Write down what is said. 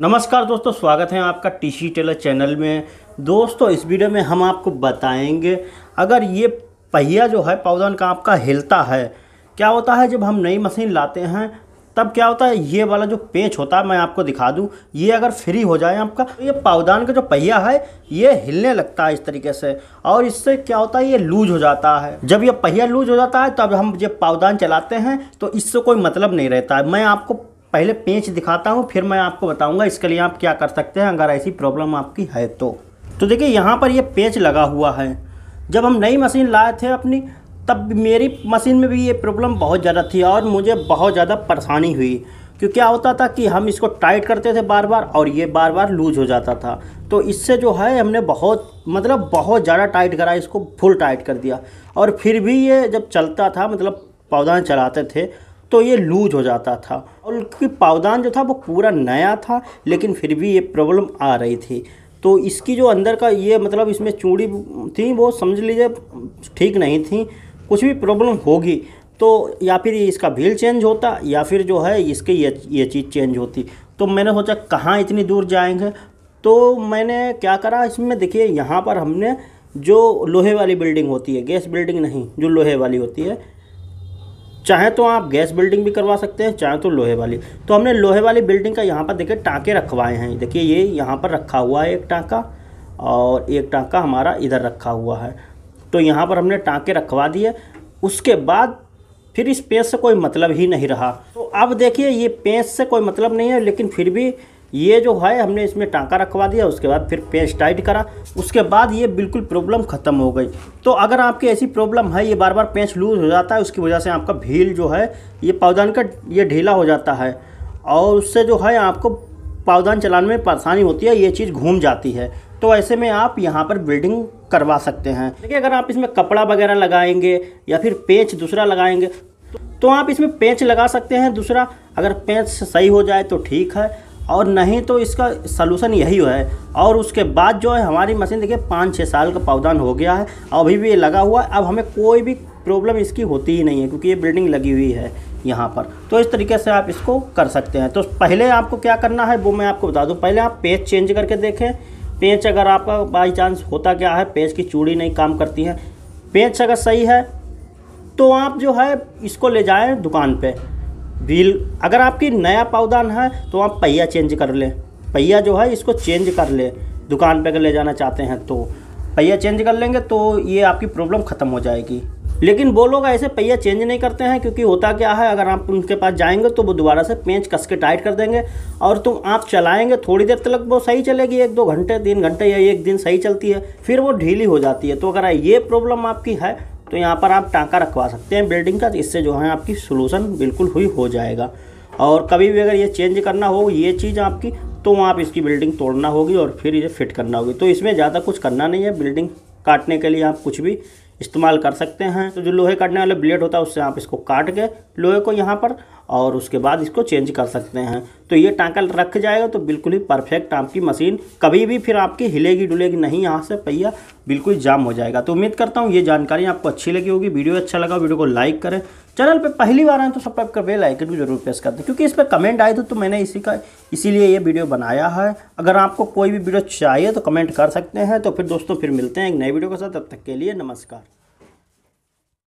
नमस्कार दोस्तों स्वागत है आपका टी सी टेलर चैनल में दोस्तों इस वीडियो में हम आपको बताएंगे अगर ये पहिया जो है पौधन का आपका हिलता है क्या होता है जब हम नई मशीन लाते हैं तब क्या होता है ये वाला जो पेच होता है मैं आपको दिखा दूं ये अगर फ्री हो जाए आपका तो ये पावदान का जो पहिया है ये हिलने लगता है इस तरीके से और इससे क्या होता है ये लूज हो जाता है जब ये पहिया लूज हो जाता है तब हम जब पावदान चलाते हैं तो इससे कोई मतलब नहीं रहता है मैं आपको पहले पेंच दिखाता हूँ फिर मैं आपको बताऊँगा इसके लिए आप क्या कर सकते हैं अगर ऐसी प्रॉब्लम आपकी है तो तो देखिए यहाँ पर ये पेंच लगा हुआ है जब हम नई मशीन लाए थे अपनी तब मेरी मशीन में भी ये प्रॉब्लम बहुत ज़्यादा थी और मुझे बहुत ज़्यादा परेशानी हुई क्यों क्या होता था कि हम इसको टाइट करते थे बार बार और ये बार बार लूज हो जाता था तो इससे जो है हमने बहुत मतलब बहुत ज़्यादा टाइट करा इसको फुल टाइट कर दिया और फिर भी ये जब चलता था मतलब पौधा चलाते थे तो ये लूज हो जाता था और उनकी पावदान जो था वो पूरा नया था लेकिन फिर भी ये प्रॉब्लम आ रही थी तो इसकी जो अंदर का ये मतलब इसमें चूड़ी थी वो समझ लीजिए ठीक नहीं थी कुछ भी प्रॉब्लम होगी तो या फिर इसका व्हील चेंज होता या फिर जो है इसकी ये ये चीज़ चेंज होती तो मैंने सोचा कहाँ इतनी दूर जाएंगे तो मैंने क्या करा इसमें देखिए यहाँ पर हमने जो लोहे वाली बिल्डिंग होती है गैस बिल्डिंग नहीं जो लोहे वाली होती है चाहे तो आप गैस बिल्डिंग भी करवा सकते हैं चाहे तो लोहे वाली तो हमने लोहे वाली बिल्डिंग का यहाँ पर देखिए टाँके रखवाए हैं देखिए ये यहाँ पर रखा हुआ है एक टाँका और एक टाँका हमारा इधर रखा हुआ है तो यहाँ पर हमने टाँके रखवा दिए उसके बाद फिर इस पेज से कोई मतलब ही नहीं रहा तो अब देखिए ये पेज से कोई मतलब नहीं है लेकिन फिर भी ये जो है हमने इसमें टांका रखवा दिया उसके बाद फिर पेस्ट टाइट करा उसके बाद ये बिल्कुल प्रॉब्लम ख़त्म हो गई तो अगर आपकी ऐसी प्रॉब्लम है ये बार बार पेंच लूज हो जाता है उसकी वजह से आपका भील जो है ये पावदान का ये ढीला हो जाता है और उससे जो है आपको पावदान चलाने में परेशानी होती है ये चीज़ घूम जाती है तो ऐसे में आप यहाँ पर बिल्डिंग करवा सकते हैं देखिए अगर आप इसमें कपड़ा वगैरह लगाएंगे या फिर पेच दूसरा लगाएंगे तो, तो आप इसमें पेंच लगा सकते हैं दूसरा अगर पेंच सही हो जाए तो ठीक है और नहीं तो इसका सलूशन यही है और उसके बाद जो है हमारी मशीन देखिए पाँच छः साल का पावदान हो गया है अभी भी ये लगा हुआ है अब हमें कोई भी प्रॉब्लम इसकी होती ही नहीं है क्योंकि ये बिल्डिंग लगी हुई है यहाँ पर तो इस तरीके से आप इसको कर सकते हैं तो पहले आपको क्या करना है वो मैं आपको बता दूँ पहले आप पेज चेंज करके देखें पेज अगर आपका बाई चांस होता क्या है पेज की चूड़ी नहीं काम करती है पेज अगर सही है तो आप जो है इसको ले जाएँ दुकान पर व्हील अगर आपकी नया पावदान है तो आप पहिया चेंज कर लें पहिया जो है इसको चेंज कर लें दुकान पर अगर ले जाना चाहते हैं तो पहिया चेंज कर लेंगे तो ये आपकी प्रॉब्लम ख़त्म हो जाएगी लेकिन वो लोग ऐसे पहिया चेंज नहीं करते हैं क्योंकि होता क्या है अगर आप उनके पास जाएंगे तो वो दोबारा से पेंच कस के टाइट कर देंगे और तुम आप चलाएंगे थोड़ी देर तक वो सही चलेगी एक दो घंटे तीन घंटे या एक दिन सही चलती है फिर वो ढीली हो जाती है तो अगर ये प्रॉब्लम आपकी है तो यहाँ पर आप टाँका रखवा सकते हैं बिल्डिंग का इससे जो है आपकी सोलूसन बिल्कुल हुई हो जाएगा और कभी भी अगर ये चेंज करना हो ये चीज़ आपकी तो वहाँ आप इसकी बिल्डिंग तोड़ना होगी और फिर ये फिट करना होगी तो इसमें ज़्यादा कुछ करना नहीं है बिल्डिंग काटने के लिए आप कुछ भी इस्तेमाल कर सकते हैं तो जो लोहे काटने वाले ब्लेड होता है उससे आप इसको काट के लोहे को यहाँ पर और उसके बाद इसको चेंज कर सकते हैं तो ये टांका रख जाएगा तो बिल्कुल ही परफेक्ट आपकी मशीन कभी भी फिर आपकी हिलेगी डुलेगी नहीं यहाँ से पहिया बिल्कुल जाम हो जाएगा तो उम्मीद करता हूँ ये जानकारी आपको अच्छी लगी होगी वीडियो अच्छा लगा वीडियो को लाइक करें चैनल पे पहली बार आए तो सब्सक्राइब कर वे आइकन भी जरूर प्रेस कर दें क्योंकि इस पर कमेंट आए थे तो, तो मैंने इसी का इसीलिए ये वीडियो बनाया है अगर आपको कोई भी वीडियो चाहिए तो कमेंट कर सकते हैं तो फिर दोस्तों फिर मिलते हैं एक नए वीडियो के साथ तब तक के लिए नमस्कार